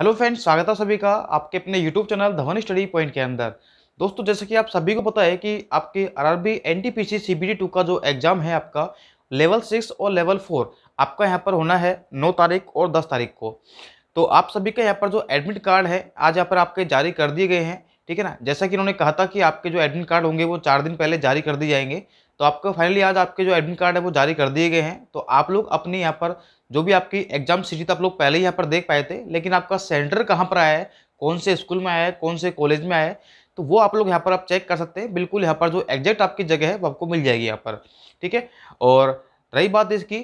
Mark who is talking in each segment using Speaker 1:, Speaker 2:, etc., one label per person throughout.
Speaker 1: hello friends स्वागत है सभी का आपके अपने YouTube channel Dhawan study point के अंदर दोस्तों जैसे कि आप सभी को पता है कि आपके आरआरबी एनटीपीसी सीबीटी टू का जो एग्ज़ाम है आपका लेवल सिक्स और लेवल फोर आपका यहाँ पर होना है नौ तारीख और दस तारीख को तो आप सभी का यहाँ पर जो एडमिट कार्ड है आज यहाँ पर आपके जारी कर दिए गए हैं ठीक है ना जैसा कि उन्होंने कहा था कि आपके जो एडमिट कार्ड होंगे वो चार दिन पहले जारी कर दिए जाएंगे तो आपको फाइनली आज आपके जो एडमिट कार्ड है वो जारी कर दिए गए हैं तो आप लोग अपने यहाँ पर जो भी आपकी एग्जाम सीरीज तो आप लोग पहले यहाँ पर देख पाए थे लेकिन आपका सेंटर कहाँ पर आया है कौन से स्कूल में आया है कौन से कॉलेज में आया है तो वो आप लोग यहाँ पर आप चेक कर सकते हैं बिल्कुल यहाँ पर जो एग्जैक्ट आपकी जगह है वो आपको मिल जाएगी यहाँ पर ठीक है और रही बात इसकी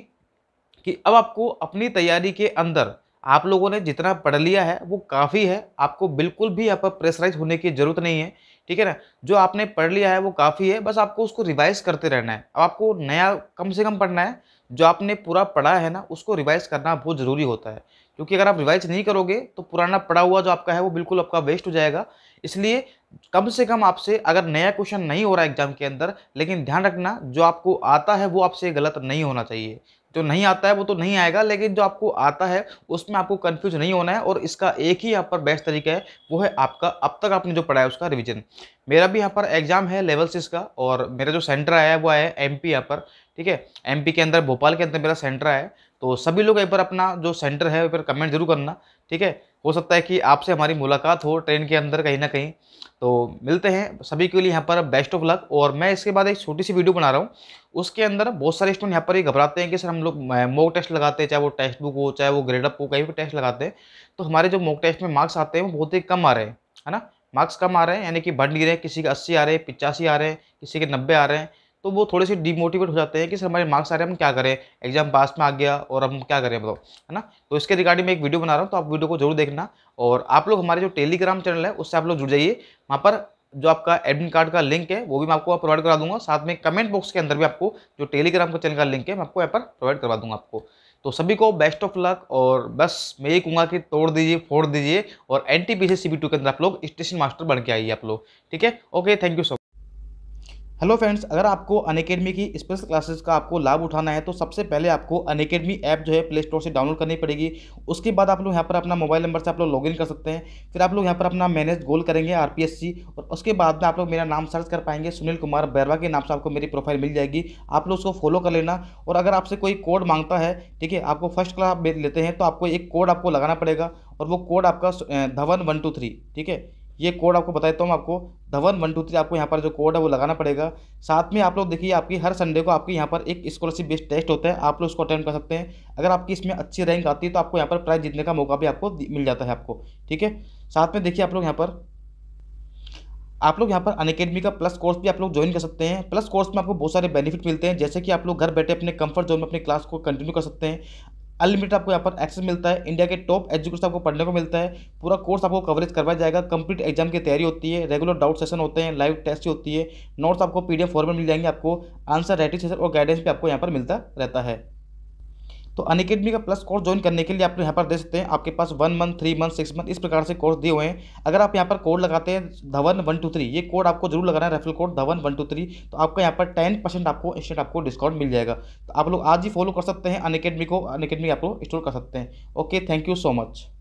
Speaker 1: कि अब आपको अपनी तैयारी के अंदर आप लोगों ने जितना पढ़ लिया है वो काफ़ी है आपको बिल्कुल भी यहाँ पर प्रेशराइज होने की ज़रूरत नहीं है ठीक है ना जो आपने पढ़ लिया है वो काफ़ी है बस आपको उसको रिवाइज करते रहना है अब आपको नया कम से कम पढ़ना है जो आपने पूरा पढ़ा है ना उसको रिवाइज करना बहुत ज़रूरी होता है क्योंकि अगर आप रिवाइज नहीं करोगे तो पुराना पड़ा हुआ जो आपका है वो बिल्कुल आपका वेस्ट हो जाएगा इसलिए कम से कम आपसे अगर नया क्वेश्चन नहीं हो रहा एग्जाम के अंदर लेकिन ध्यान रखना जो आपको आता है वो आपसे गलत नहीं होना चाहिए जो नहीं आता है वो तो नहीं आएगा लेकिन जो आपको आता है उसमें आपको कन्फ्यूज नहीं होना है और इसका एक ही यहाँ पर बेस्ट तरीका है वो है आपका अब तक आपने जो पढ़ा है उसका रिविजन मेरा भी यहाँ पर एग्जाम है लेवल सिक्स का और मेरा जो सेंटर आया है वो आया है एम यहाँ पर ठीक है एम के अंदर भोपाल के अंदर मेरा सेंटर आया है तो सभी लोग एक बार अपना जो सेंटर है पर कमेंट जरूर करना ठीक है हो सकता है कि आपसे हमारी मुलाकात हो ट्रेन के अंदर कहीं ना कहीं तो मिलते हैं सभी के लिए यहाँ पर बेस्ट ऑफ लक और मैं इसके बाद एक छोटी सी वीडियो बना रहा हूँ उसके अंदर बहुत सारे स्टूडेंट यहाँ पर ये घबराते हैं कि सर हम लोग मॉक टेस्ट लगाते हैं चाहे वो टेक्स्ट बुक हो चाहे वो ग्रेड अप हो कहीं भी टेस्ट लगाते हैं तो हमारे जो मॉक टेस्ट में मार्क्स आते हैं वो बहुत ही कम आ रहे हैं है ना मार्क्स कम आ रहे हैं यानी कि बढ़ नहीं रहे किसी के अस्सी आ रहे हैं पिचासी आ रहे हैं किसी के नब्बे आ रहे हैं तो वो थोड़े से डिमोटिवेट हो जाते हैं कि सर हमारे मार्क्स आ रहे हैं हम क्या करें एग्जाम पास में आ गया और हम क्या करें बताओ है ना तो इसके रिगार्डिंग मैं एक वीडियो बना रहा हूँ तो आप वीडियो को जरूर देखना और आप लोग हमारे जो टेलीग्राम चैनल है उससे आप लोग जुड़ जाइए वहाँ पर जो आपका एडमिट कार्ड का लिंक है वो भी मैं आपको प्रोवाइड करा दूंगा साथ में कमेंट बॉक्स के अंदर भी आपको जो टेलीग्राम का चैनल का लिंक है मैं आपको यहाँ पर प्रोवाइड करवा दूंगा आपको तो सभी को बेस्ट ऑफ लक और बस मैं ये कहूँगा कि तोड़ दीजिए फोड़ दीजिए और N T P C B two के अंदर आप लोग स्टेशन मास्टर बन के आइए आप लोग ठीक है okay thank you so hello friends अगर आपको अनकेडमी की स्पेशल क्लासेस का आपको लाभ उठाना है तो सबसे पहले आपको अनकेडमी ऐप जो है प्ले स्टोर से डाउनलोड करनी पड़ेगी उसके बाद आप लोग यहाँ पर अपना मोबाइल नंबर से आप लोग लॉगिन कर सकते हैं फिर आप लोग यहाँ पर अपना मैनेज गोल करेंगे आरपीएससी और उसके बाद में आप लोग मेरा नाम सर्च कर पाएंगे सुनील कुमार बैरवा के नाम से आपको मेरी प्रोफाइल मिल जाएगी आप लोग उसको फॉलो कर लेना और अगर आपसे कोई कोड मांगता है ठीक है आपको फर्स्ट क्लास लेते हैं तो आपको एक कोड आपको लगाना पड़ेगा और वो कोड आपका धवन वन टू थ्री ठीक है ये कोड आपको बता देता हूँ आपको धवन वन टू थ्री आपको यहाँ पर जो कोड है वो लगाना पड़ेगा साथ में आप लोग देखिए आपकी हर संडे को आपके यहाँ पर एक स्कॉलरशिप बेस्ड टेस्ट होता है आप लोग उसको अटेंड कर सकते हैं अगर आपकी इसमें अच्छी रैंक आती है तो आपको यहाँ पर प्राइज जीतने का मौका भी आपको मिल जाता है आपको ठीक है साथ में देखिए आप लोग यहाँ पर आप लोग यहाँ पर अनकेडमी का प्लस कोर्स भी आप लोग ज्वाइन कर सकते हैं प्लस कोर्स में आपको बहुत सारे बेनिफिट मिलते हैं जैसे कि आप लोग घर बैठे अपने कंफर्ट जोन में अपने क्लास को कंटिन्यू कर सकते हैं अनलिमिटेड आपको यहाँ पर एक्सेस मिलता है इंडिया के टॉप एजुकेशन आपको पढ़ने को मिलता है पूरा कोर्स आपको कवरेज करवाया जाएगा कंप्लीट एग्जाम की तैयारी होती है रेगुलर डाउट सेशन होते हैं लाइव टेस्ट होती है नोट्स आपको पीडीएफ फॉर्मेट मिल जाएंगे आपको आंसर राइटिंग सेशन और गाइडेंस भी आपको यहाँ पर मिलता रहता है तो अनकेडमी का प्लस कोर्स ज्वाइन करने के लिए आप यहाँ पर दे सकते हैं आपके पास one month three month six month इस प्रकार से कोर्स दिए हुए हैं अगर आप यहाँ पर कोड लगाते हैं धवन वन टू थ्री ये कोड आपको जरूर लगाना है referral code Dhawan one two three तो आपको यहाँ पर टेन परसेंट आपको इंस्टेंट आपको डिस्काउंट मिल जाएगा तो आप लोग आज ही फॉलो कर सकते हैं अनकेडमी को अनकेडमी आप लोग स्टोर कर सकते हैं okay thank you so much